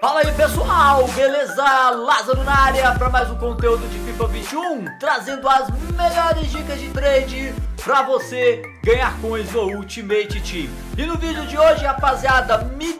Fala aí pessoal, beleza? Lázaro na área para mais um conteúdo de FIFA 21, trazendo as melhores dicas de trade para você ganhar coins no Ultimate Team. E no vídeo de hoje, rapaziada, me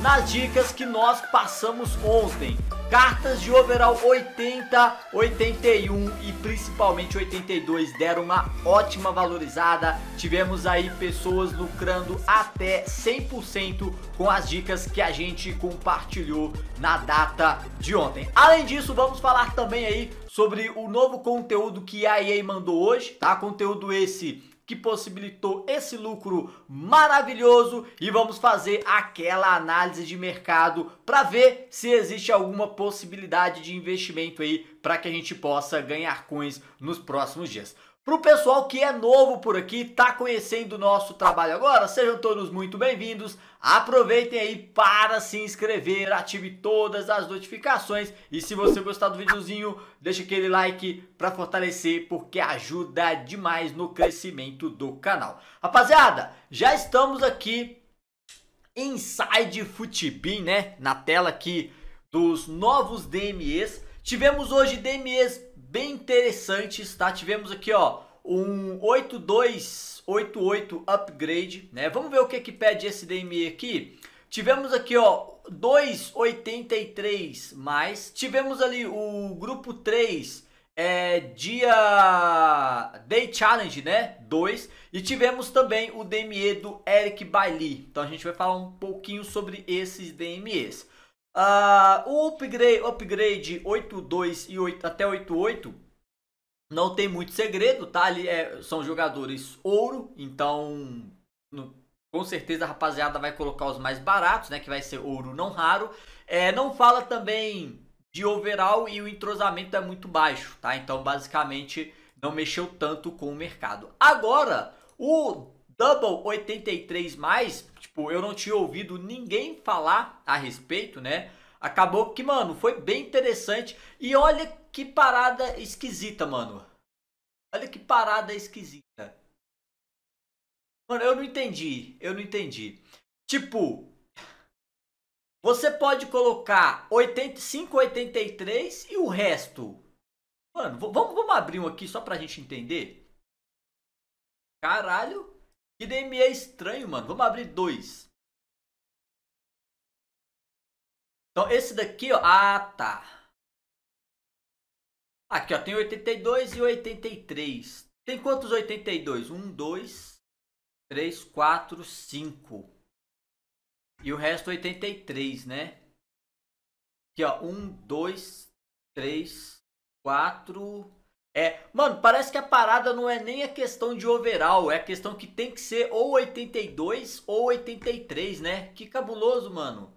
nas dicas que nós passamos ontem. Cartas de overall 80, 81 e principalmente 82 deram uma ótima valorizada. Tivemos aí pessoas lucrando até 100% com as dicas que a gente compartilhou na data de ontem. Além disso, vamos falar também aí sobre o novo conteúdo que a EA mandou hoje, tá? Conteúdo esse que possibilitou esse lucro maravilhoso e vamos fazer aquela análise de mercado para ver se existe alguma possibilidade de investimento aí para que a gente possa ganhar coins nos próximos dias. Para o pessoal que é novo por aqui, tá conhecendo o nosso trabalho agora, sejam todos muito bem-vindos. Aproveitem aí para se inscrever, ative todas as notificações e se você gostar do videozinho, deixa aquele like para fortalecer porque ajuda demais no crescimento do canal. Rapaziada, já estamos aqui inside Futibin, né? Na tela aqui dos novos DMEs. Tivemos hoje DMEs bem interessantes, tá? Tivemos aqui, ó, um 8288 upgrade, né? Vamos ver o que que pede esse DME aqui. Tivemos aqui, ó, 283 mais. Tivemos ali o grupo 3 é, dia Day Challenge, né? 2. E tivemos também o DME do Eric Bailey. Então a gente vai falar um pouquinho sobre esses DMEs. Uh, o upgrade, upgrade 8.2 e 8, até 8.8 não tem muito segredo, tá? Ali é, são jogadores ouro, então no, com certeza a rapaziada vai colocar os mais baratos, né? Que vai ser ouro não raro. É, não fala também de overall e o entrosamento é muito baixo, tá? Então basicamente não mexeu tanto com o mercado. Agora, o Double 83+, tipo, eu não tinha ouvido ninguém falar a respeito, né? Acabou que, mano, foi bem interessante. E olha que parada esquisita, mano. Olha que parada esquisita. Mano, eu não entendi. Eu não entendi. Tipo, você pode colocar 85, 83 e o resto. Mano, vamos, vamos abrir um aqui só pra gente entender. Caralho. Que DME é estranho, mano. Vamos abrir dois. Então, esse daqui, ó. Ah, tá. Aqui, ó. Tem 82 e 83. Tem quantos 82? 1, 2, 3, 4, 5. E o resto 83, né? Aqui, ó. 1, 2, 3, 4, é, mano, parece que a parada não é nem a questão de overall, é a questão que tem que ser ou 82 ou 83, né? Que cabuloso, mano.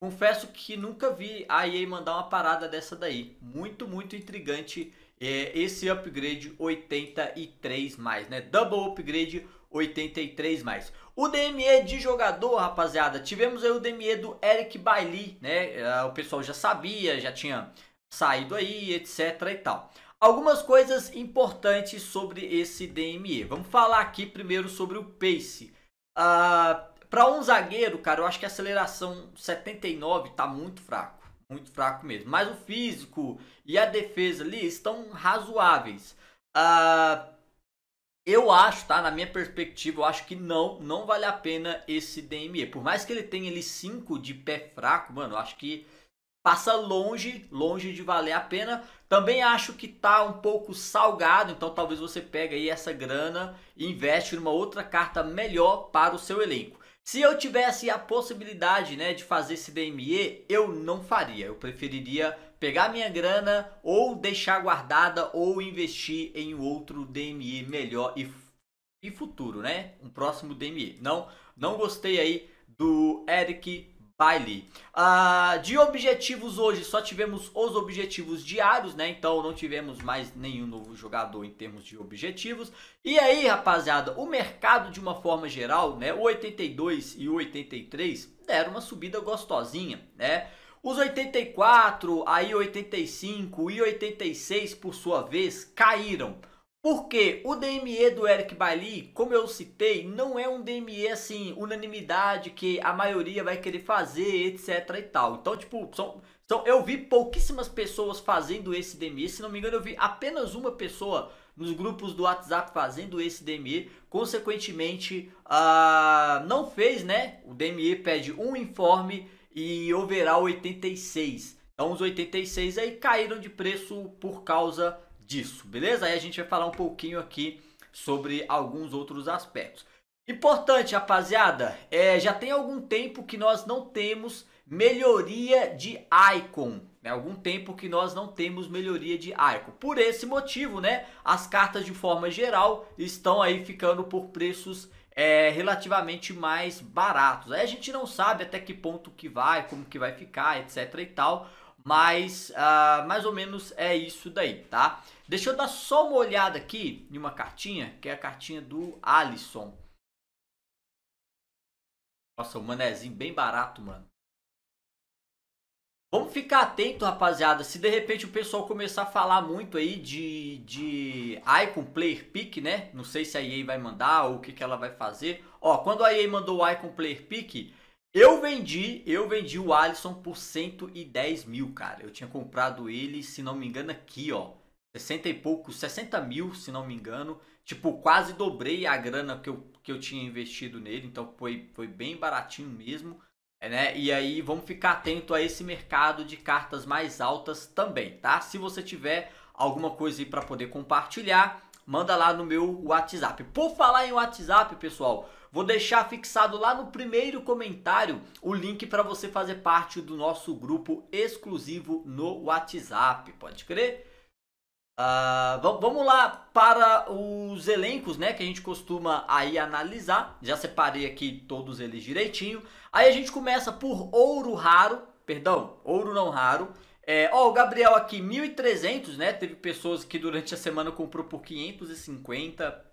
Confesso que nunca vi a EA mandar uma parada dessa daí. Muito, muito intrigante é, esse upgrade 83 mais, né? Double upgrade 83 mais. O DME de jogador, rapaziada, tivemos aí o DME do Eric Bailey, né? Ah, o pessoal já sabia, já tinha saído aí, etc e tal. Algumas coisas importantes sobre esse DME. Vamos falar aqui primeiro sobre o pace. Uh, ah, para um zagueiro, cara, eu acho que a aceleração 79 tá muito fraco, muito fraco mesmo. Mas o físico e a defesa ali estão razoáveis. Uh, eu acho, tá? Na minha perspectiva, eu acho que não, não vale a pena esse DME. Por mais que ele tenha ele 5 de pé fraco, mano, eu acho que passa longe, longe de valer a pena. Também acho que tá um pouco salgado, então talvez você pegue aí essa grana e investe numa outra carta melhor para o seu elenco. Se eu tivesse a possibilidade né, de fazer esse DME, eu não faria. Eu preferiria pegar minha grana ou deixar guardada ou investir em outro DME melhor e, e futuro, né? Um próximo DME. Não, não gostei aí do Eric Baile. Ah, de objetivos hoje, só tivemos os objetivos diários, né? Então não tivemos mais nenhum novo jogador em termos de objetivos. E aí, rapaziada, o mercado de uma forma geral, né? O 82 e o 83 deram uma subida gostosinha, né? Os 84, aí 85 e 86 por sua vez caíram. Porque o DME do Eric Bailly, como eu citei, não é um DME assim, unanimidade que a maioria vai querer fazer, etc e tal. Então, tipo, são, são, eu vi pouquíssimas pessoas fazendo esse DME. Se não me engano, eu vi apenas uma pessoa nos grupos do WhatsApp fazendo esse DME. Consequentemente, uh, não fez, né? O DME pede um informe e overall 86. Então, os 86 aí caíram de preço por causa disso, beleza? Aí a gente vai falar um pouquinho aqui sobre alguns outros aspectos. Importante, rapaziada, é, já tem algum tempo que nós não temos melhoria de icon. Né? Algum tempo que nós não temos melhoria de icon. Por esse motivo, né? As cartas de forma geral estão aí ficando por preços é, relativamente mais baratos. Aí a gente não sabe até que ponto que vai, como que vai ficar, etc e tal. Mas uh, mais ou menos é isso daí, tá? Deixa eu dar só uma olhada aqui em uma cartinha, que é a cartinha do Alisson. Nossa, um manézinho bem barato, mano. Vamos ficar atento, rapaziada. Se de repente o pessoal começar a falar muito aí de, de Icon Player Pick, né? Não sei se a EA vai mandar ou o que, que ela vai fazer. Ó, quando a EA mandou o Icon Player Pick, eu vendi, eu vendi o Alisson por 110 mil, cara. Eu tinha comprado ele, se não me engano, aqui, ó. 60 e pouco, 60 mil, se não me engano. Tipo, quase dobrei a grana que eu, que eu tinha investido nele. Então foi, foi bem baratinho mesmo. Né? E aí vamos ficar atento a esse mercado de cartas mais altas também, tá? Se você tiver alguma coisa aí para poder compartilhar, manda lá no meu WhatsApp. Por falar em WhatsApp, pessoal, Vou deixar fixado lá no primeiro comentário o link para você fazer parte do nosso grupo exclusivo no WhatsApp, pode crer? Uh, vamos lá para os elencos, né, que a gente costuma aí analisar. Já separei aqui todos eles direitinho. Aí a gente começa por ouro raro, perdão, ouro não raro. É, ó, o Gabriel aqui, 1.300, né? Teve pessoas que durante a semana comprou por 550.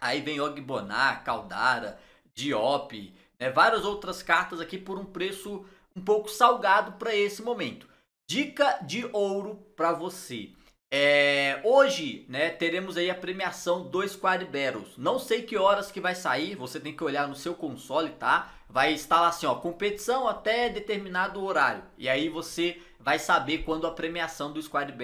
Aí vem Ogbonar, Caldara, Diop, né? Várias outras cartas aqui por um preço um pouco salgado para esse momento. Dica de ouro para você. É, hoje, né, teremos aí a premiação dos Squad Não sei que horas que vai sair, você tem que olhar no seu console, tá? Vai estar lá assim, ó, competição até determinado horário. E aí você vai saber quando a premiação dos Squad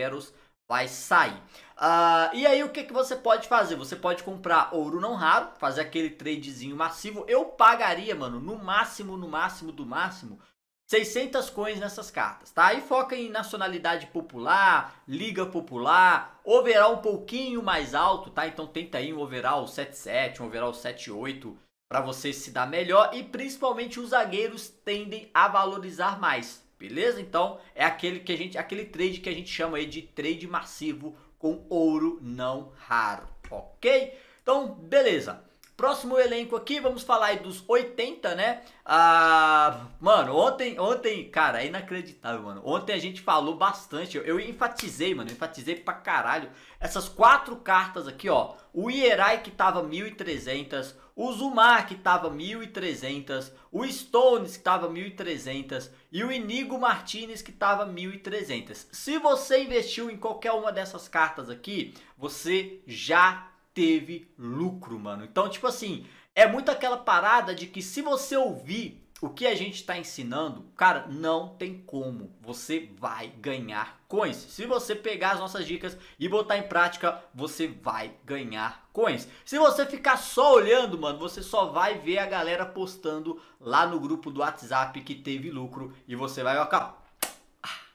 vai sair. Uh, e aí o que, que você pode fazer? Você pode comprar ouro não raro, fazer aquele tradezinho massivo. Eu pagaria, mano, no máximo, no máximo do máximo, 600 coins nessas cartas, tá? E foca em nacionalidade popular, liga popular, overall um pouquinho mais alto, tá? Então tenta aí um overall 77, um overall 78 para você se dar melhor e principalmente os zagueiros tendem a valorizar mais, beleza? Então é aquele que a gente, aquele trade que a gente chama aí de trade massivo com ouro não raro, ok? Então beleza. Próximo elenco aqui, vamos falar aí dos 80, né? Ah, mano, ontem, ontem, cara, é inacreditável, mano. Ontem a gente falou bastante, eu, eu enfatizei, mano, eu enfatizei pra caralho. Essas quatro cartas aqui, ó. O Ierai que tava 1300, o Zumar que tava 1300, o Stones que tava 1300 e o Inigo Martinez que tava 1300. Se você investiu em qualquer uma dessas cartas aqui, você já teve lucro, mano. Então, tipo assim, é muito aquela parada de que se você ouvir o que a gente está ensinando, cara, não tem como. Você vai ganhar coins. Se você pegar as nossas dicas e botar em prática, você vai ganhar coins. Se você ficar só olhando, mano, você só vai ver a galera postando lá no grupo do WhatsApp que teve lucro e você vai acabar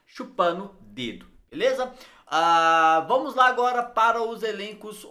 chupando dedo, beleza? Ah, vamos lá agora para os elencos,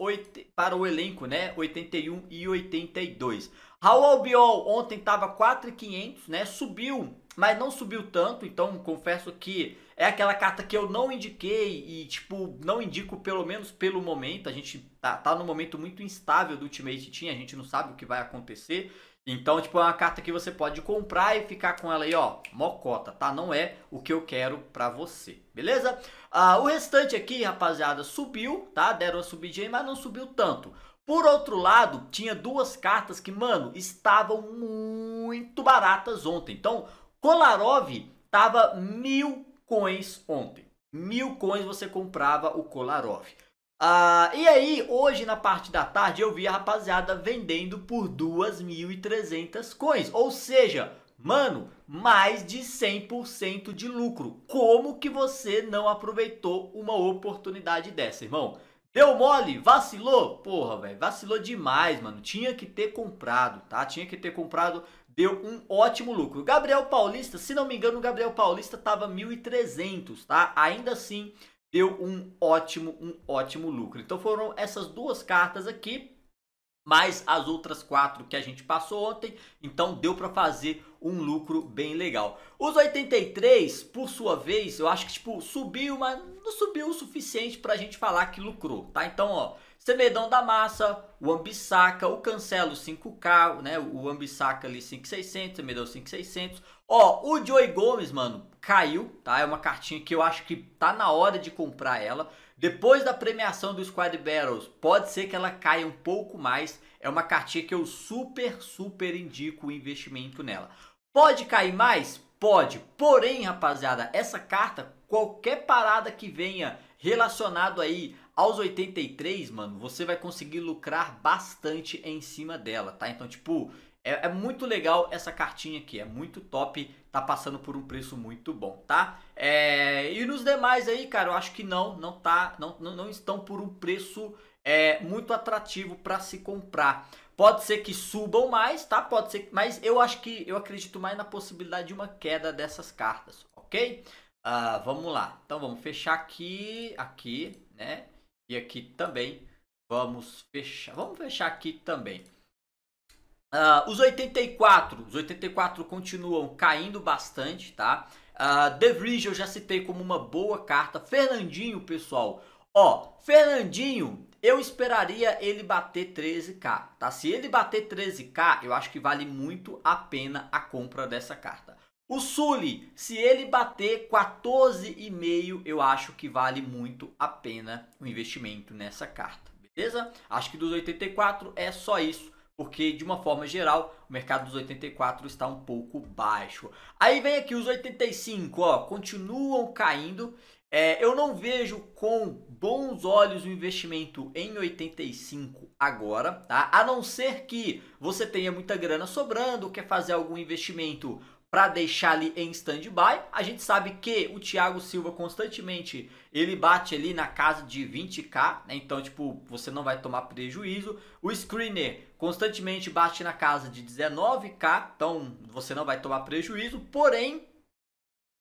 para o elenco, né? 81 e 82. Raul Albiol ontem estava 4,500, né? Subiu, mas não subiu tanto, então confesso que é aquela carta que eu não indiquei e, tipo, não indico pelo menos pelo momento. A gente tá, tá momento muito instável do Ultimate Team, a gente não sabe o que vai acontecer. Então, tipo, é uma carta que você pode comprar e ficar com ela aí, ó, mocota, tá? Não é o que eu quero pra você, beleza? Ah, o restante aqui, rapaziada, subiu, tá? Deram a subidinha, mas não subiu tanto. Por outro lado, tinha duas cartas que, mano, estavam muito baratas ontem. Então, Kolarov tava mil coins ontem. Mil coins você comprava o Kolarov. Ah, e aí, hoje na parte da tarde, eu vi a rapaziada vendendo por 2.300 coins. Ou seja, mano, mais de 100% de lucro. Como que você não aproveitou uma oportunidade dessa, irmão? Deu mole? Vacilou? Porra, velho, vacilou demais, mano. Tinha que ter comprado, tá? Tinha que ter comprado deu um ótimo lucro. Gabriel Paulista, se não me engano, o Gabriel Paulista estava 1.300, tá? Ainda assim, deu um ótimo, um ótimo lucro. Então foram essas duas cartas aqui, mais as outras quatro que a gente passou ontem, então deu para fazer um lucro bem legal. Os 83, por sua vez, eu acho que tipo subiu, mas não subiu o suficiente para a gente falar que lucrou, tá? Então, ó, Semedão da Massa, o Ambissaca, o Cancelo 5K, né? O Ambissaca ali 5600, Semedão 5600, Ó, o Joey Gomes, mano, caiu, tá? É uma cartinha que eu acho que tá na hora de comprar ela. Depois da premiação do Squad Battles, pode ser que ela caia um pouco mais. É uma cartinha que eu super, super indico o investimento nela. Pode cair mais? Pode. Porém, rapaziada, essa carta, qualquer parada que venha relacionado aí aos 83, mano, você vai conseguir lucrar bastante em cima dela, tá? Então, tipo, é, é, muito legal essa cartinha aqui, é muito top, tá passando por um preço muito bom, tá? É, e nos demais aí, cara, eu acho que não, não tá, não, não estão por um preço é, muito atrativo para se comprar. Pode ser que subam mais, tá? Pode ser, mas eu acho que eu acredito mais na possibilidade de uma queda dessas cartas, ok? Uh, vamos lá. Então vamos fechar aqui, aqui, né? E aqui também. Vamos fechar. Vamos fechar aqui também. Uh, os 84, os 84 continuam caindo bastante, tá? Uh, ah, De eu já citei como uma boa carta. Fernandinho, pessoal, ó, Fernandinho, eu esperaria ele bater 13k, tá? Se ele bater 13k, eu acho que vale muito a pena a compra dessa carta. O Sully, se ele bater 14,5, eu acho que vale muito a pena o investimento nessa carta, beleza? Acho que dos 84 é só isso porque de uma forma geral o mercado dos 84 está um pouco baixo. Aí vem aqui os 85, ó, continuam caindo. É, eu não vejo com bons olhos o investimento em 85 agora, tá? A não ser que você tenha muita grana sobrando, quer fazer algum investimento para deixar ali em stand-by. A gente sabe que o Thiago Silva constantemente ele bate ali na casa de 20k, né? então tipo você não vai tomar prejuízo. O screener constantemente bate na casa de 19k, então você não vai tomar prejuízo. Porém,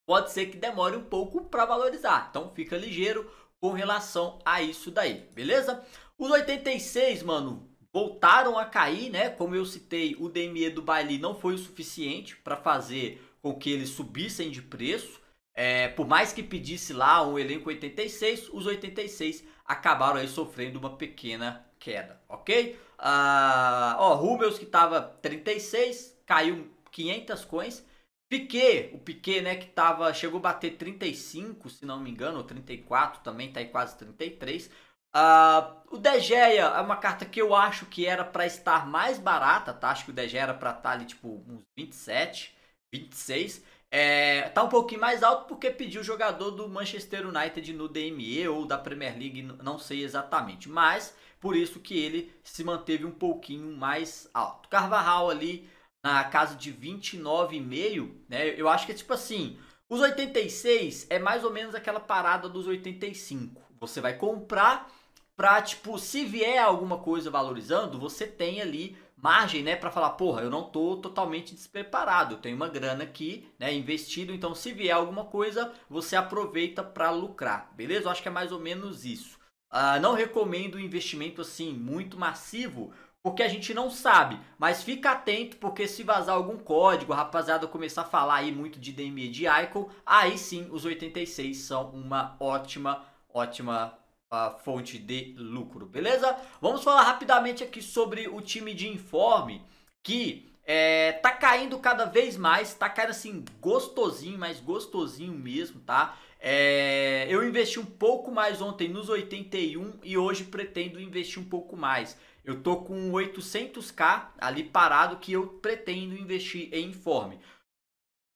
pode ser que demore um pouco para valorizar, então fica ligeiro com relação a isso daí, beleza? Os 86, mano, voltaram a cair, né? Como eu citei, o DME do Bailey não foi o suficiente para fazer com que eles subissem de preço. É, por mais que pedisse lá um elenco 86, os 86 acabaram aí sofrendo uma pequena queda, ok? Ah, ó, Rubens que estava 36, caiu 500 coins. Piquet, o Piquet, né, que tava, chegou a bater 35, se não me engano, ou 34 também, tá aí quase 33. Uh, o De Gea é uma carta que eu acho que era para estar mais barata, tá? Acho que o De Gea era para estar tá ali tipo uns 27, 26. É, tá um pouquinho mais alto porque pediu o jogador do Manchester United no DME ou da Premier League, não sei exatamente, mas por isso que ele se manteve um pouquinho mais alto. Carvajal ali na casa de 29,5, né? Eu acho que é tipo assim, os 86 é mais ou menos aquela parada dos 85 você vai comprar para tipo, se vier alguma coisa valorizando, você tem ali margem, né, para falar, porra, eu não tô totalmente despreparado, eu tenho uma grana aqui, né, investido, então se vier alguma coisa, você aproveita para lucrar, beleza? Eu acho que é mais ou menos isso. Uh, não recomendo um investimento assim muito massivo, porque a gente não sabe, mas fica atento porque se vazar algum código, rapaziada, começar a falar aí muito de DME de Icon, aí sim os 86 são uma ótima ótima a fonte de lucro, beleza? Vamos falar rapidamente aqui sobre o time de informe que é, tá caindo cada vez mais, tá caindo assim gostosinho, mais gostosinho mesmo, tá? É, eu investi um pouco mais ontem nos 81 e hoje pretendo investir um pouco mais. Eu tô com 800k ali parado que eu pretendo investir em informe.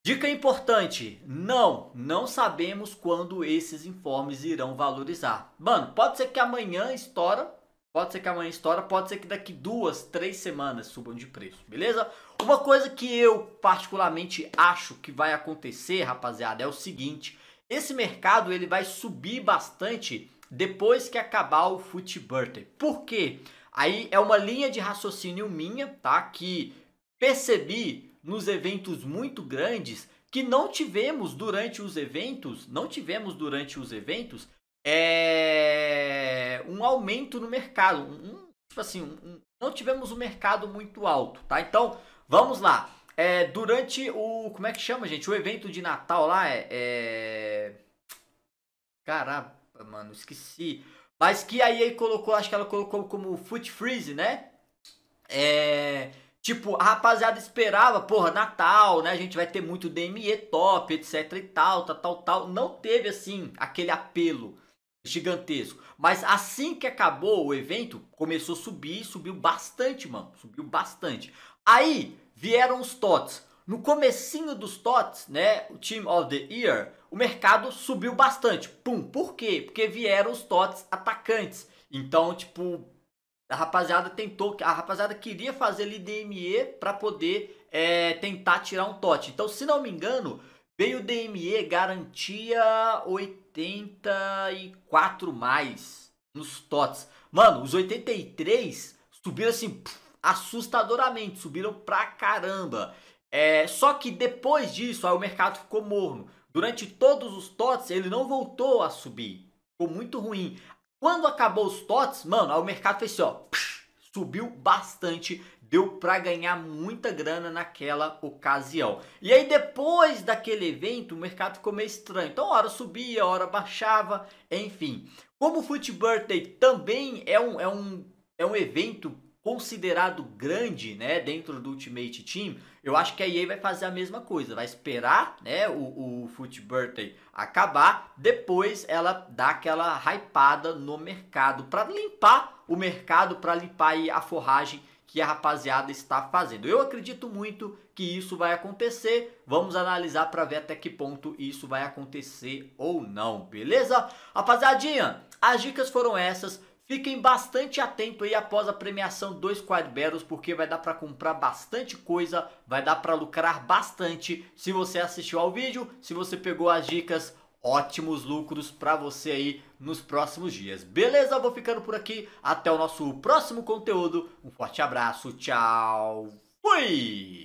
Dica importante: não, não sabemos quando esses informes irão valorizar. Mano, pode ser que amanhã estoura, pode ser que amanhã estoura, pode ser que daqui duas, três semanas subam de preço, beleza? Uma coisa que eu particularmente acho que vai acontecer, rapaziada, é o seguinte: esse mercado ele vai subir bastante depois que acabar o Foot Por quê? Aí é uma linha de raciocínio minha, tá? Que percebi nos eventos muito grandes que não tivemos durante os eventos, não tivemos durante os eventos é, um aumento no mercado, um, tipo assim, um, não tivemos um mercado muito alto, tá? Então vamos lá. É, durante o como é que chama gente? O evento de Natal lá é, é... caramba, mano, esqueci. Mas que aí colocou, acho que ela colocou como Foot Freeze, né? É, Tipo, a rapaziada esperava, porra, Natal, né? A gente vai ter muito DME top, etc e tal, tal, tal, tal. Não teve, assim, aquele apelo gigantesco. Mas assim que acabou o evento, começou a subir, subiu bastante, mano. Subiu bastante. Aí vieram os TOTS. No comecinho dos TOTS, né, o Team of the Year, o mercado subiu bastante. Pum, por quê? Porque vieram os TOTS atacantes. Então, tipo, a rapaziada tentou, a rapaziada queria fazer ali DME para poder é, tentar tirar um TOT. Então, se não me engano, veio DME garantia 84 mais nos TOTs. Mano, os 83 subiram assim assustadoramente, subiram pra caramba. É, só que depois disso, aí o mercado ficou morno. Durante todos os TOTs, ele não voltou a subir. Ficou muito ruim. Quando acabou os TOTS, mano, o mercado fez assim, ó, subiu bastante, deu para ganhar muita grana naquela ocasião. E aí depois daquele evento, o mercado ficou meio estranho. Então, hora subia, hora baixava, enfim. Como o Foot Birthday também é um, é um, é um evento considerado grande, né, dentro do Ultimate Team, eu acho que a EA vai fazer a mesma coisa, vai esperar, né, o, o Foot Birthday acabar, depois ela dá aquela hypada no mercado para limpar o mercado, para limpar a forragem que a rapaziada está fazendo. Eu acredito muito que isso vai acontecer. Vamos analisar para ver até que ponto isso vai acontecer ou não, beleza? Rapaziadinha, as dicas foram essas. Fiquem bastante atento aí após a premiação dos Quad Battles, porque vai dar para comprar bastante coisa, vai dar para lucrar bastante. Se você assistiu ao vídeo, se você pegou as dicas, ótimos lucros para você aí nos próximos dias. Beleza? vou ficando por aqui. Até o nosso próximo conteúdo. Um forte abraço, tchau, fui!